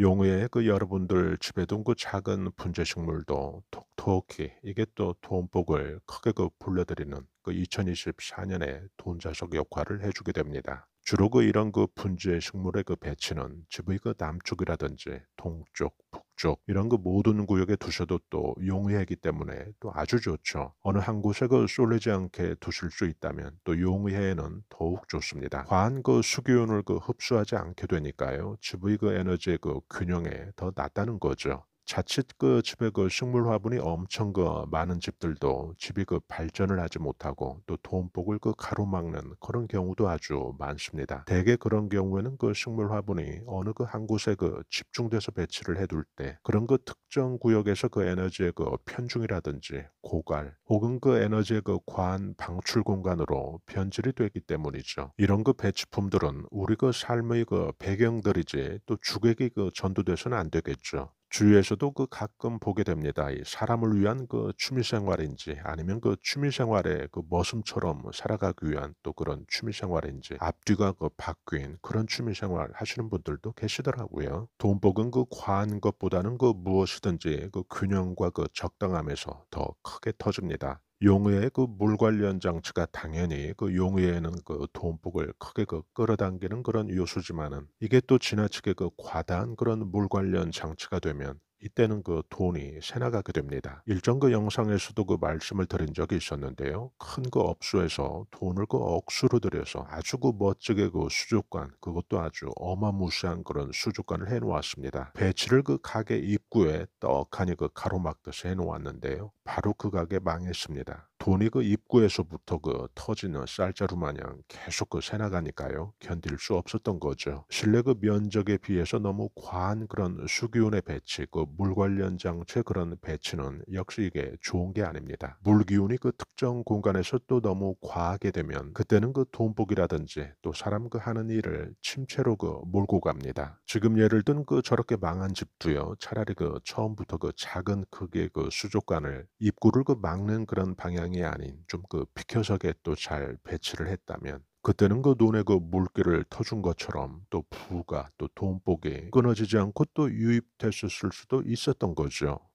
용어에 그 여러분들 집에둔 그 작은 분재식물도 톡톡히 이게 또 돈복을 크게 그 불러들이는 그 2024년에 돈자석 역할을 해주게 됩니다. 주로 그 이런 그 분재식물의 그 배치는 집의 그 남쪽이라든지 동쪽, 북쪽 이런 거 모든 구역에 두셔도 또 용이하기 때문에 또 아주 좋죠. 어느 한 곳에 그 쏠리지 않게 두실 수 있다면 또 용이해에는 더욱 좋습니다. 과한 그 수기온을 그 흡수하지 않게 되니까요. 지브이 그 에너지의 그 균형에 더 낫다는 거죠. 자칫 그 집에 그 식물 화분이 엄청 그 많은 집들도 집이 그 발전을 하지 못하고 또 돈복을 그 가로막는 그런 경우도 아주 많습니다. 대개 그런 경우에는 그 식물 화분이 어느 그 한 곳에 그 집중돼서 배치를 해둘 때 그런 그 특정 구역에서 그 에너지의 그 편중이라든지 고갈 혹은 그 에너지의 그 과한 방출 공간으로 변질이 되기 때문이죠. 이런 그 배치품들은 우리 그 삶의 그 배경들이지 또 주객이 그 전도돼서는 안 되겠죠. 주위에서도 그 가끔 보게 됩니다. 이 사람을 위한 그 취미생활인지 아니면 그 취미생활의 그 머슴처럼 살아가기 위한 또 그런 취미생활인지 앞뒤가 그 바뀐 그런 취미생활 하시는 분들도 계시더라고요. 돈복은 그 과한 것보다는 그 무엇이든지 그 균형과 그 적당함에서 더 크게 터집니다. 용의 그 물 관련 장치가 당연히 그 용의에는 그 돈복을 크게 그 끌어당기는 그런 요소지만은 이게 또 지나치게 그 과다한 그런 물 관련 장치가 되면 이때는 그 돈이 새나가게 됩니다. 일정 그 영상에서도 그 말씀을 드린 적이 있었는데요. 큰 그 업소에서 돈을 그 억수로 들여서 아주 그 멋지게 그 수족관, 그것도 아주 어마무시한 그런 수족관을 해놓았습니다. 배치를 그 가게 입구에 떡하니 그 가로막듯이 해놓았는데요. 바로 그 가게 망했습니다. 돈이 그 입구에서부터 그 터지는 쌀자루 마냥 계속 그 새나가니까요. 견딜 수 없었던 거죠. 실내 그 면적에 비해서 너무 과한 그런 수기운의 배치, 그 물 관련 장치의 그런 배치는 역시 이게 좋은 게 아닙니다. 물 기운이 그 특정 공간에서 또 너무 과하게 되면 그때는 그 돈복이라든지 또 사람 그 하는 일을 침체로 그 몰고 갑니다. 지금 예를 든 그 저렇게 망한 집도요. 차라리 그 처음부터 그 작은 크기의 그 수족관을 입구를 그 막는 그런 방향이 아닌 좀그비켜서게또 잘 배치를 했다면 그때는 그 논의 그 물기를 터준 것처럼 또 부가 또 돈복이 끊어지지 않고 또 유입됐었을 수도 있었던 거죠.